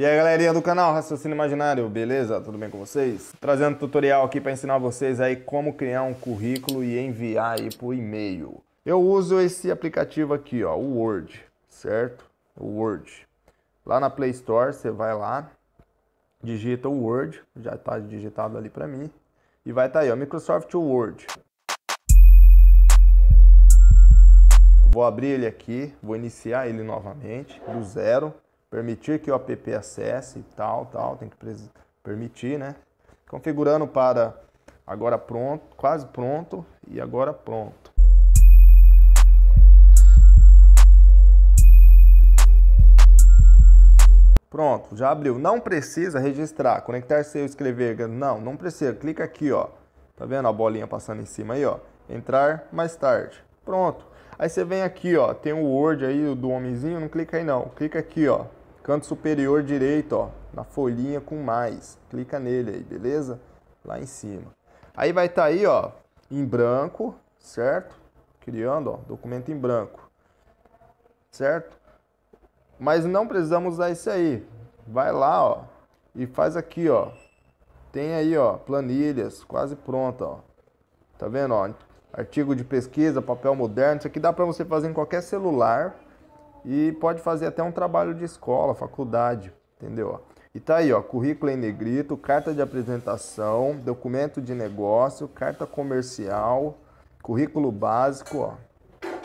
E aí galerinha do canal Raciocínio Imaginário, beleza? Tudo bem com vocês? Trazendo tutorial aqui para ensinar vocês aí como criar um currículo e enviar aí por e-mail. Eu uso esse aplicativo aqui, ó, o Word, certo? O Word. Lá na Play Store, você vai lá, digita o Word, já está digitado ali para mim, e vai estar tá aí, ó, Microsoft Word. Vou abrir ele aqui, vou iniciar ele novamente, do zero permitir que o app acesse tal, tal, tem que permitir, né? Configurando para agora pronto, quase pronto e agora pronto. Pronto, já abriu. Não precisa registrar, conectar seu escrever. Não, não precisa. Clica aqui, ó. Tá vendo a bolinha passando em cima aí, ó? Entrar mais tarde. Pronto. Aí você vem aqui, ó. Tem o Word aí do homenzinho, não clica aí não. Clica aqui, ó canto superior direito, ó, na folhinha com mais. Clica nele aí, beleza? Lá em cima. Aí vai estar tá aí, ó, em branco, certo? Criando, ó, documento em branco. Certo? Mas não precisamos usar isso aí. Vai lá, ó, e faz aqui, ó. Tem aí, ó, planilhas quase pronta, ó. Tá vendo, ó? Artigo de pesquisa, papel moderno, isso aqui dá para você fazer em qualquer celular, e pode fazer até um trabalho de escola, faculdade, entendeu? E tá aí, ó, currículo em negrito, carta de apresentação, documento de negócio, carta comercial, currículo básico, ó.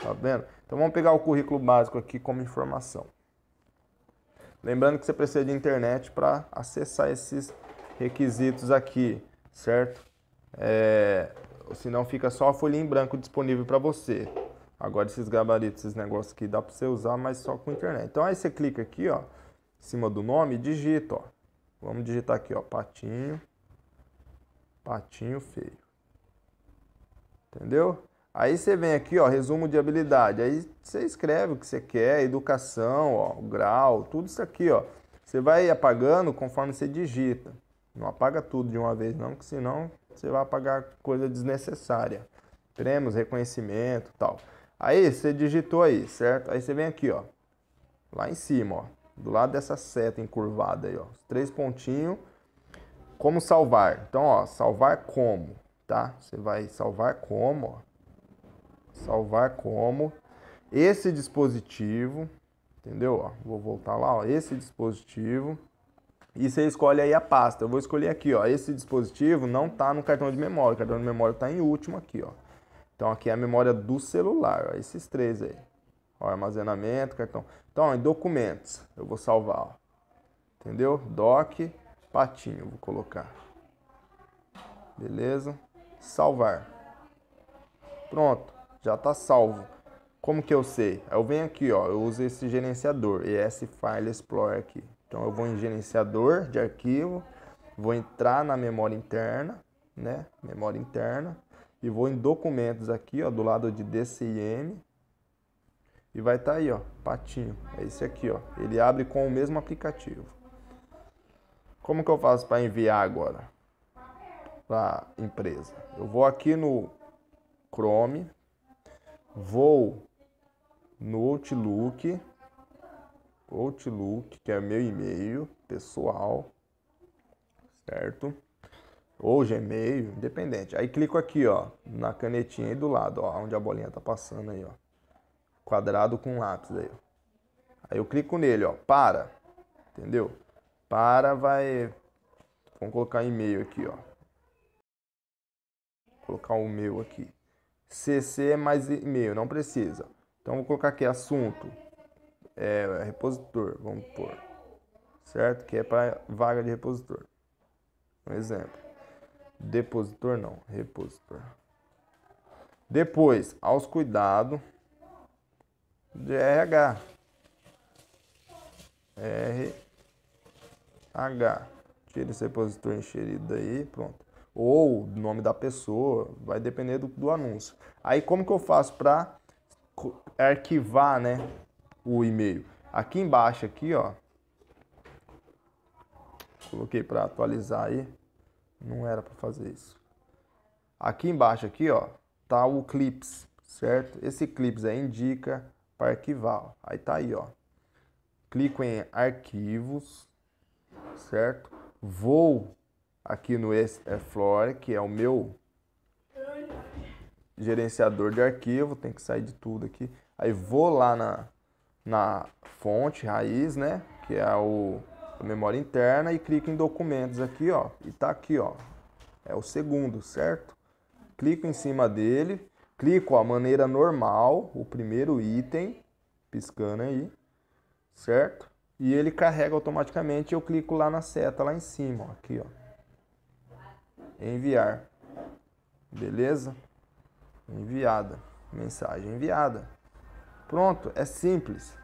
Tá vendo? Então vamos pegar o currículo básico aqui como informação. Lembrando que você precisa de internet para acessar esses requisitos aqui, certo? É, senão fica só a folha em branco disponível para você. Agora esses gabaritos, esses negócios aqui dá para você usar, mas só com internet. Então aí você clica aqui, ó, em cima do nome e digita, ó. Vamos digitar aqui, ó, patinho, patinho feio. Entendeu? Aí você vem aqui, ó, resumo de habilidade. Aí você escreve o que você quer, educação, ó, grau, tudo isso aqui, ó. Você vai apagando conforme você digita. Não apaga tudo de uma vez não, que senão você vai apagar coisa desnecessária. Prêmios, reconhecimento, tal. Aí você digitou aí, certo? Aí você vem aqui, ó. Lá em cima, ó. Do lado dessa seta encurvada aí, ó. Os três pontinhos. Como salvar? Então, ó, salvar como, tá? Você vai salvar como, ó. Salvar como esse dispositivo, entendeu? Ó, vou voltar lá, ó, esse dispositivo. E você escolhe aí a pasta. Eu vou escolher aqui, ó. Esse dispositivo não tá no cartão de memória. O cartão de memória tá em último aqui, ó. Então aqui é a memória do celular, ó, esses três aí. Ó, armazenamento, cartão. Então, ó, em documentos, eu vou salvar, ó. Entendeu? Doc, patinho, vou colocar. Beleza? Salvar. Pronto, já está salvo. Como que eu sei? Eu venho aqui, ó, eu uso esse gerenciador, ES File Explorer aqui. Então eu vou em gerenciador de arquivo, vou entrar na memória interna, né? Memória interna e vou em documentos aqui, ó, do lado de DCIM. E vai estar tá aí, ó, patinho. É esse aqui, ó. Ele abre com o mesmo aplicativo. Como que eu faço para enviar agora? Para empresa. Eu vou aqui no Chrome, vou no Outlook, Outlook, que é meu e-mail pessoal, certo? ou Gmail, independente. Aí clico aqui, ó, na canetinha aí do lado, ó, onde a bolinha tá passando aí, ó. Quadrado com lápis aí. Aí eu clico nele, ó, para. Entendeu? Para vai Vamos colocar e-mail aqui, ó. Vou colocar o meu aqui. CC mais e-mail, não precisa. Então vou colocar aqui assunto. É, repositor, vamos pôr. Certo? Que é para vaga de repositor. Um exemplo. Depositor não, repositor. Depois, aos cuidados de RH. RH. Tira esse repositor enxerido daí, pronto. Ou nome da pessoa, vai depender do, do anúncio. Aí como que eu faço para arquivar, né, o e-mail? Aqui embaixo aqui, ó. Coloquei para atualizar aí. Não era para fazer isso. Aqui embaixo aqui, ó, tá o clips, certo? Esse clips aí indica para arquivar. Aí tá aí, ó. Clico em arquivos, certo? Vou aqui no Explore, é que é o meu gerenciador de arquivo, tem que sair de tudo aqui. Aí vou lá na, na fonte raiz, né? Que é o memória interna e clico em documentos aqui, ó, e tá aqui, ó. É o segundo, certo? Clico em cima dele, clico a maneira normal, o primeiro item, piscando aí, certo? E ele carrega automaticamente, eu clico lá na seta lá em cima, ó, aqui, ó. Enviar. Beleza? Enviada. Mensagem enviada. Pronto, é simples.